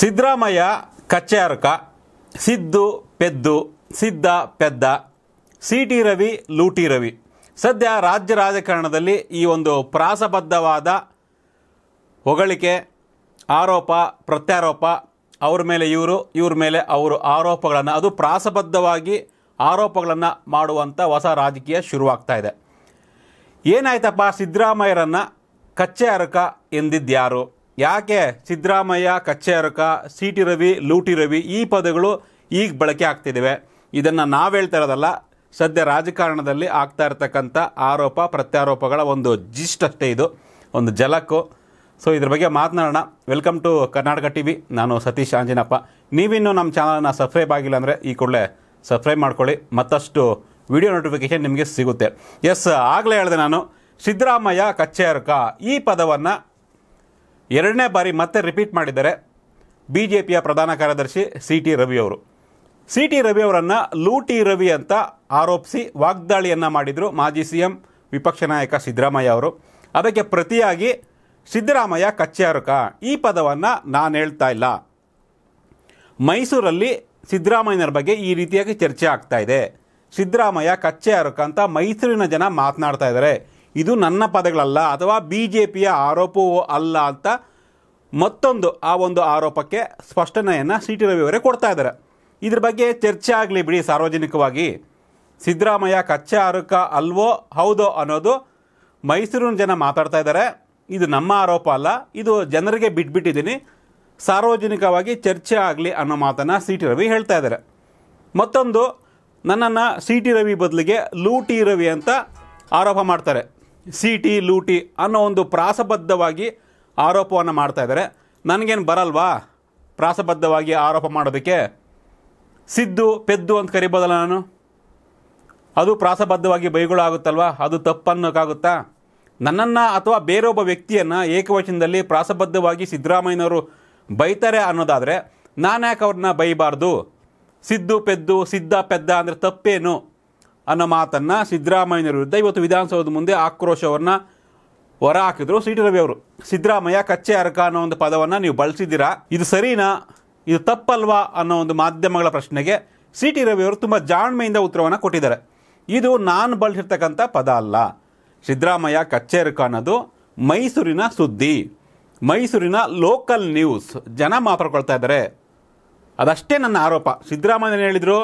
ಸಿದ್ದರಾಮಯ್ಯ ಅರಕ ಸಿದ್ದು ಪೆದ್ದು ಸಿದ್ದ ಪೆದ್ದ ಸಿ ಟಿ ರವಿ ಲೂಟಿ ರವಿ ಸದ್ಯ ರಾಜ್ಯ ರಾಜಕಾರಣದಲ್ಲಿ ಈ ಒಂದು ಪ್ರಾಸಬದ್ಧವಾದ ಹೊಗಳಿಕೆ ಆರೋಪ ಪ್ರತ್ಯಾರೋಪ ಅವ್ರ ಮೇಲೆ ಇವರು ಇವ್ರ ಮೇಲೆ ಅವರು ಆರೋಪಗಳನ್ನು ಅದು ಪ್ರಾಸಬದ್ಧವಾಗಿ ಆರೋಪಗಳನ್ನು ಮಾಡುವಂಥ ಹೊಸ ರಾಜಕೀಯ ಶುರುವಾಗ್ತಾ ಇದೆ ಏನಾಯ್ತಪ್ಪ ಸಿದ್ದರಾಮಯ್ಯರನ್ನು ಕಚ್ಚೆ ಅರಕ ಎಂದಿದ್ದ್ಯಾರು ಯಾಕೆ ಸಿದ್ದರಾಮಯ್ಯ ಕಚ್ಚೆರಕ ಸಿ ಟಿ ರವಿ ಲೂಟಿ ರವಿ ಈ ಪದಗಳು ಈಗ ಬಳಕೆ ಆಗ್ತಿದ್ದಾವೆ ಇದನ್ನು ನಾವು ಹೇಳ್ತಾ ಇರೋದಲ್ಲ ಸದ್ಯ ರಾಜಕಾರಣದಲ್ಲಿ ಆಗ್ತಾ ಇರತಕ್ಕಂಥ ಆರೋಪ ಪ್ರತ್ಯಾರೋಪಗಳ ಒಂದು ಜಿಸ್ಟ್ ಅಷ್ಟೇ ಇದು ಒಂದು ಜಲಕ್ಕು ಸೊ ಇದ್ರ ಬಗ್ಗೆ ಮಾತನಾಡೋಣ welcome to Karnataka T V ನಾನು ಸತೀಶ್ ಆಂಜಿನಪ್ಪ ನೀವಿನ್ನೂ ನಮ್ಮ ಚಾನಲನ್ನು ಸಬ್ಸ್ಕ್ರೈಬ್ ಆಗಿಲ್ಲ ಅಂದರೆ ಈ ಕೂಡಲೇ ಸಬ್ಸ್ಕ್ರೈಬ್ ಮಾಡ್ಕೊಳ್ಳಿ ಮತ್ತಷ್ಟು ವಿಡಿಯೋ ನೋಟಿಫಿಕೇಷನ್ ನಿಮಗೆ ಸಿಗುತ್ತೆ ಎಸ್ ಆಗಲೇ ಹೇಳಿದೆ ನಾನು ಸಿದ್ದರಾಮಯ್ಯ ಅರಕ ಈ ಪದವನ್ನು ಎರಡನೇ ಬಾರಿ ಮತ್ತೆ ರಿಪೀಟ್ ಮಾಡಿದ್ದಾರೆ ಬಿ ಜೆ ಪಿಯ ಪ್ರಧಾನ ಕಾರ್ಯದರ್ಶಿ ಸಿ ಟಿ ರವಿ ಅವರು ಸಿ ಟಿ ರವಿ ಅವರನ್ನು ಲೂಟಿ ರವಿ ಅಂತ ಆರೋಪಿಸಿ ವಾಗ್ದಾಳಿಯನ್ನು ಮಾಡಿದರು ಮಾಜಿ ಸಿ ಎಂ ವಿಪಕ್ಷ ನಾಯಕ ಸಿದ್ದರಾಮಯ್ಯ ಅವರು ಅದಕ್ಕೆ ಪ್ರತಿಯಾಗಿ ಸಿದ್ದರಾಮಯ್ಯ ಅರಕ ಈ ಪದವನ್ನು ನಾನು ಹೇಳ್ತಾ ಇಲ್ಲ ಮೈಸೂರಲ್ಲಿ ಸಿದ್ದರಾಮಯ್ಯನ ಬಗ್ಗೆ ಈ ರೀತಿಯಾಗಿ ಚರ್ಚೆ ಆಗ್ತಾ ಇದೆ ಸಿದ್ದರಾಮಯ್ಯ ಕಚ್ಚೆ ಅರುಕ ಅಂತ ಮೈಸೂರಿನ ಜನ ಮಾತನಾಡ್ತಾ ಇದ್ದಾರೆ ಇದು ನನ್ನ ಪದಗಳಲ್ಲ ಅಥವಾ ಬಿ ಜೆ ಪಿಯ ಆರೋಪವೂ ಅಲ್ಲ ಅಂತ ಮತ್ತೊಂದು ಆ ಒಂದು ಆರೋಪಕ್ಕೆ ಸ್ಪಷ್ಟನೆಯನ್ನು ಸಿ ಟಿ ರವಿಯವರೇ ಕೊಡ್ತಾ ಇದ್ದಾರೆ ಇದ್ರ ಬಗ್ಗೆ ಚರ್ಚೆ ಆಗಲಿ ಬಿಡಿ ಸಾರ್ವಜನಿಕವಾಗಿ ಸಿದ್ದರಾಮಯ್ಯ ಕಚ್ಚೆ ಅರಕ ಅಲ್ವೋ ಹೌದೋ ಅನ್ನೋದು ಮೈಸೂರಿನ ಜನ ಮಾತಾಡ್ತಾ ಇದ್ದಾರೆ ಇದು ನಮ್ಮ ಆರೋಪ ಅಲ್ಲ ಇದು ಜನರಿಗೆ ಬಿಟ್ಬಿಟ್ಟಿದ್ದೀನಿ ಸಾರ್ವಜನಿಕವಾಗಿ ಚರ್ಚೆ ಆಗಲಿ ಅನ್ನೋ ಮಾತನ್ನು ಸಿ ಟಿ ರವಿ ಹೇಳ್ತಾ ಇದ್ದಾರೆ ಮತ್ತೊಂದು ನನ್ನನ್ನು ಸಿ ಟಿ ರವಿ ಬದಲಿಗೆ ಲೂ ಟಿ ರವಿ ಅಂತ ಆರೋಪ ಮಾಡ್ತಾರೆ ಸಿಟಿ ಲೂಟಿ ಅನ್ನೋ ಒಂದು ಪ್ರಾಸಬದ್ಧವಾಗಿ ಆರೋಪವನ್ನು ಮಾಡ್ತಾ ಇದ್ದಾರೆ ನನಗೇನು ಬರಲ್ವಾ ಪ್ರಾಸಬದ್ಧವಾಗಿ ಆರೋಪ ಮಾಡೋದಕ್ಕೆ ಸಿದ್ದು ಪೆದ್ದು ಅಂತ ಕರಿಬೋದಲ್ಲ ನಾನು ಅದು ಪ್ರಾಸಬದ್ಧವಾಗಿ ಬೈಗೊಳ್ಳಾಗುತ್ತಲ್ವಾ ಅದು ತಪ್ಪನ್ನೋಕ್ಕಾಗುತ್ತಾ ನನ್ನನ್ನು ಅಥವಾ ಬೇರೊಬ್ಬ ವ್ಯಕ್ತಿಯನ್ನು ಏಕವಚನದಲ್ಲಿ ಪ್ರಾಸಬದ್ಧವಾಗಿ ಸಿದ್ದರಾಮಯ್ಯನವರು ಬೈತಾರೆ ಅನ್ನೋದಾದರೆ ನಾನು ಯಾಕೆ ಅವ್ರನ್ನ ಬೈಬಾರ್ದು ಸಿದ್ದು ಪೆದ್ದು ಸಿದ್ದ ಪೆದ್ದ ಅಂದರೆ ತಪ್ಪೇನು ಅನ್ನೋ ಮಾತನ್ನು ಸಿದ್ದರಾಮಯ್ಯನ ವಿರುದ್ಧ ಇವತ್ತು ವಿಧಾನಸೌಧದ ಮುಂದೆ ಆಕ್ರೋಶವನ್ನು ಹೊರ ಹಾಕಿದ್ರು ಸಿ ಟಿ ರವಿ ಅವರು ಸಿದ್ದರಾಮಯ್ಯ ಕಚ್ಚೆ ಅರ್ಕ ಅನ್ನೋ ಒಂದು ಪದವನ್ನು ನೀವು ಬಳಸಿದ್ದೀರಾ ಇದು ಸರಿನಾ ಇದು ತಪ್ಪಲ್ವಾ ಅನ್ನೋ ಒಂದು ಮಾಧ್ಯಮಗಳ ಪ್ರಶ್ನೆಗೆ ಸಿ ಟಿ ರವಿ ಅವರು ತುಂಬ ಜಾಣ್ಮೆಯಿಂದ ಉತ್ತರವನ್ನು ಕೊಟ್ಟಿದ್ದಾರೆ ಇದು ನಾನು ಬಳಸಿರ್ತಕ್ಕಂಥ ಪದ ಅಲ್ಲ ಸಿದ್ದರಾಮಯ್ಯ ಕಚ್ಚೆ ಅರ್ಕ ಅನ್ನೋದು ಮೈಸೂರಿನ ಸುದ್ದಿ ಮೈಸೂರಿನ ಲೋಕಲ್ ನ್ಯೂಸ್ ಜನ ಮಾತಾಡ್ಕೊಳ್ತಾ ಇದ್ದಾರೆ ಅದಷ್ಟೇ ನನ್ನ ಆರೋಪ ಸಿದ್ದರಾಮಯ್ಯ ಹೇಳಿದರು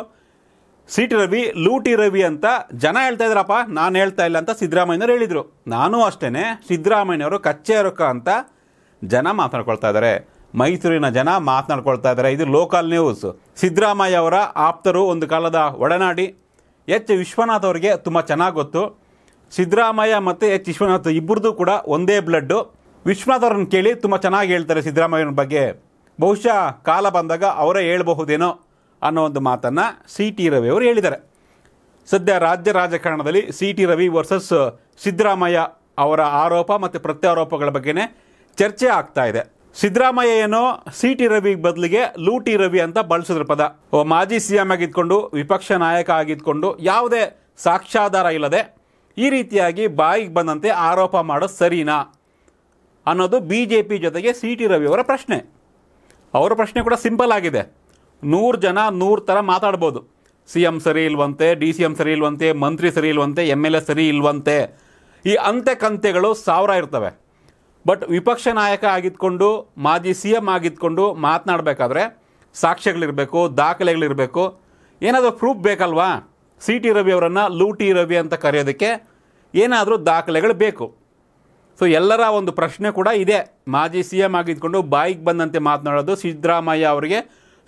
ಸಿಟಿ ರವಿ ಲೂಟಿ ರವಿ ಅಂತ ಜನ ಹೇಳ್ತಾ ಇದ್ರಪ್ಪ ನಾನು ಹೇಳ್ತಾ ಇಲ್ಲ ಅಂತ ಸಿದ್ದರಾಮಯ್ಯನವರು ಹೇಳಿದರು ನಾನು ಅಷ್ಟೇ ಸಿದ್ದರಾಮಯ್ಯವರು ಕಚ್ಚೆ ರೊಕ್ಕ ಅಂತ ಜನ ಮಾತನಾಡ್ಕೊಳ್ತಾ ಇದ್ದಾರೆ ಮೈಸೂರಿನ ಜನ ಮಾತನಾಡ್ಕೊಳ್ತಾ ಇದ್ದಾರೆ ಇದು ಲೋಕಲ್ ನ್ಯೂಸ್ ಸಿದ್ದರಾಮಯ್ಯ ಅವರ ಆಪ್ತರು ಒಂದು ಕಾಲದ ಒಡನಾಡಿ ಎಚ್ ವಿಶ್ವನಾಥ್ ಅವರಿಗೆ ತುಂಬ ಚೆನ್ನಾಗಿ ಗೊತ್ತು ಸಿದ್ದರಾಮಯ್ಯ ಮತ್ತು ಎಚ್ ವಿಶ್ವನಾಥ್ ಇಬ್ಬರದ್ದು ಕೂಡ ಒಂದೇ ಬ್ಲಡ್ಡು ವಿಶ್ವನಾಥ್ ಅವ್ರನ್ನ ಕೇಳಿ ತುಂಬ ಚೆನ್ನಾಗಿ ಹೇಳ್ತಾರೆ ಸಿದ್ದರಾಮಯ್ಯನ ಬಗ್ಗೆ ಬಹುಶಃ ಕಾಲ ಬಂದಾಗ ಅವರೇ ಹೇಳಬಹುದೇನೋ ಅನ್ನೋ ಒಂದು ಮಾತನ್ನು ಸಿ ಟಿ ರವಿ ಅವರು ಹೇಳಿದ್ದಾರೆ ಸದ್ಯ ರಾಜ್ಯ ರಾಜಕಾರಣದಲ್ಲಿ C T Ravi versus Siddaramaiah ಅವರ ಆರೋಪ ಮತ್ತು ಪ್ರತ್ಯಾರೋಪಗಳ ಬಗ್ಗೆನೇ ಚರ್ಚೆ ಆಗ್ತಾ ಇದೆ ಸಿದ್ದರಾಮಯ್ಯ ಏನೋ ಸಿ ಟಿ ರವಿ ಬದಲಿಗೆ ಲೂಟಿ ರವಿ ಅಂತ ಬಳಸಿದ್ರ ಪದ ಓ ಮಾಜಿ ಸಿ ಎಂ ಆಗಿದ್ಕೊಂಡು ವಿಪಕ್ಷ ನಾಯಕ ಆಗಿದ್ಕೊಂಡು ಯಾವುದೇ ಸಾಕ್ಷ್ಯಾಧಾರ ಇಲ್ಲದೆ ಈ ರೀತಿಯಾಗಿ ಬಾಯಿಗೆ ಬಂದಂತೆ ಆರೋಪ ಮಾಡೋದು ಸರಿನಾ ಅನ್ನೋದು ಬಿ ಜೆ ಪಿ ಜೊತೆಗೆ ಸಿ ಟಿ ರವಿಯವರ ಪ್ರಶ್ನೆ ಅವರ ಪ್ರಶ್ನೆ ಕೂಡ ಸಿಂಪಲ್ ಆಗಿದೆ ನೂರು ಜನ ನೂರು ಥರ ಮಾತಾಡ್ಬೋದು ಸಿ ಎಂ ಸರಿ ಇಲ್ವಂತೆ ಡಿ ಸಿ ಎಮ್ ಸರಿ ಇಲ್ವಂತೆ ಮಂತ್ರಿ ಸರಿ ಇಲ್ವಂತೆ ಎಮ್ ಎಲ್ ಎ ಸರಿ ಇಲ್ವಂತೆ ಈ ಅಂತೆ ಕಂತೆಗಳು ಸಾವಿರ ಇರ್ತವೆ ಬಟ್ ವಿಪಕ್ಷ ನಾಯಕ ಆಗಿದ್ಕೊಂಡು ಮಾಜಿ ಸಿ ಎಮ್ ಆಗಿದ್ಕೊಂಡು ಮಾತನಾಡಬೇಕಾದ್ರೆ ಸಾಕ್ಷ್ಯಗಳಿರಬೇಕು ದಾಖಲೆಗಳಿರಬೇಕು ಏನಾದರೂ ಪ್ರೂಫ್ ಬೇಕಲ್ವಾ ಸಿ ಟಿ ರವಿ ಅವರನ್ನು ಲೂಟಿ ರವಿ ಅಂತ ಕರೆಯೋದಕ್ಕೆ ಏನಾದರೂ ದಾಖಲೆಗಳು ಬೇಕು ಸೊ ಎಲ್ಲರ ಒಂದು ಪ್ರಶ್ನೆ ಕೂಡ ಇದೆ ಮಾಜಿ ಸಿ ಎಮ್ ಆಗಿದ್ಕೊಂಡು ಬಾಯಿಗೆ ಬಂದಂತೆ ಮಾತನಾಡೋದು ಸಿದ್ದರಾಮಯ್ಯ ಅವರಿಗೆ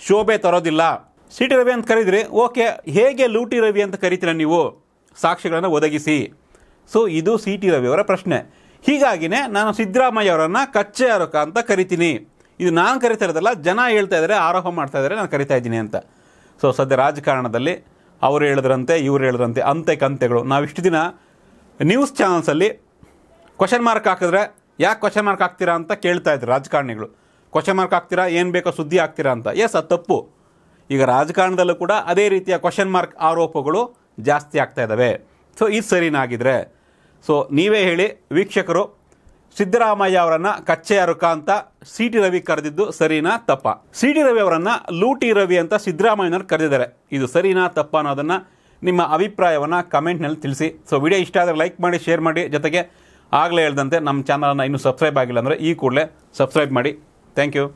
ಶೋಭೆ ತರೋದಿಲ್ಲ ಸಿ ಟಿ ರವಿ ಅಂತ ಕರೆದ್ರೆ ಓಕೆ ಹೇಗೆ ಲೂಟಿ ರವಿ ಅಂತ ಕರಿತೀರ ನೀವು ಸಾಕ್ಷಿಗಳನ್ನು ಒದಗಿಸಿ ಸೊ ಇದು ಸಿ ಟಿ ರವಿಯವರ ಪ್ರಶ್ನೆ ಹೀಗಾಗಿನೇ ನಾನು ಸಿದ್ದರಾಮಯ್ಯ ಅವರನ್ನು ಕಚ್ಚೆ ಆರೋಕ ಅಂತ ಕರಿತೀನಿ ಇದು ನಾನು ಕರಿತಾ ಇರೋದಲ್ಲ ಜನ ಹೇಳ್ತಾ ಇದ್ದಾರೆ ಆರೋಪ ಮಾಡ್ತಾ ಇದ್ದಾರೆ ನಾನು ಕರಿತಾ ಇದ್ದೀನಿ ಅಂತ ಸೊ ಸದ್ಯ ರಾಜಕಾರಣದಲ್ಲಿ ಅವರು ಹೇಳಿದ್ರಂತೆ ಇವರು ಹೇಳಿದ್ರಂತೆ ಅಂತೆ ಕಂತೆಗಳು ನಾವಿಷ್ಟು ದಿನ ನ್ಯೂಸ್ ಚಾನಲ್ಸಲ್ಲಿ ಕ್ವಶನ್ ಮಾರ್ಕ್ ಹಾಕಿದ್ರೆ ಯಾಕೆ ಕ್ವಶನ್ ಮಾರ್ಕ್ ಹಾಕ್ತೀರಾ ಅಂತ ಕೇಳ್ತಾ ಇದ್ರು ರಾಜಕಾರಣಿಗಳು ಕ್ವಶನ್ ಮಾರ್ಕ್ ಆಗ್ತೀರಾ ಏನು ಬೇಕೋ ಸುದ್ದಿ ಆಗ್ತೀರಾ ಅಂತ ಎಸ್ ಅದು ತಪ್ಪು ಈಗ ರಾಜಕಾರಣದಲ್ಲೂ ಕೂಡ ಅದೇ ರೀತಿಯ ಕ್ವಶನ್ ಮಾರ್ಕ್ ಆರೋಪಗಳು ಜಾಸ್ತಿ ಆಗ್ತಾ ಇದ್ದಾವೆ ಸೊ ಇದು ಸರಿನಾಗಿದ್ರೆ ಸೊ ನೀವೇ ಹೇಳಿ ವೀಕ್ಷಕರು ಸಿದ್ದರಾಮಯ್ಯ ಅವರನ್ನು ಕಚ್ಚೆಯ ರುಖ ಅಂತ ಸಿ ಟಿ ರವಿ ಕರೆದಿದ್ದು ಸರಿನಾ ತಪ್ಪ ಸಿ ಟಿ ರವಿ ಅವರನ್ನು ಲೂಟಿ ರವಿ ಅಂತ ಸಿದ್ದರಾಮಯ್ಯನವರು ಕರೆದಿದ್ದಾರೆ ಇದು ಸರಿನಾ ತಪ್ಪ ಅನ್ನೋದನ್ನು ನಿಮ್ಮ ಅಭಿಪ್ರಾಯವನ್ನು ಕಮೆಂಟ್ನಲ್ಲಿ ತಿಳಿಸಿ ಸೊ ವಿಡಿಯೋ ಇಷ್ಟ ಆದರೆ ಲೈಕ್ ಮಾಡಿ ಶೇರ್ ಮಾಡಿ ಜೊತೆಗೆ ಆಗಲೇ ಹೇಳ್ದಂತೆ ನಮ್ಮ ಚಾನಲನ್ನು ಇನ್ನೂ ಸಬ್ಸ್ಕ್ರೈಬ್ ಆಗಿಲ್ಲ ಅಂದರೆ ಈ ಕೂಡಲೇ ಸಬ್ಸ್ಕ್ರೈಬ್ ಮಾಡಿ Thank you.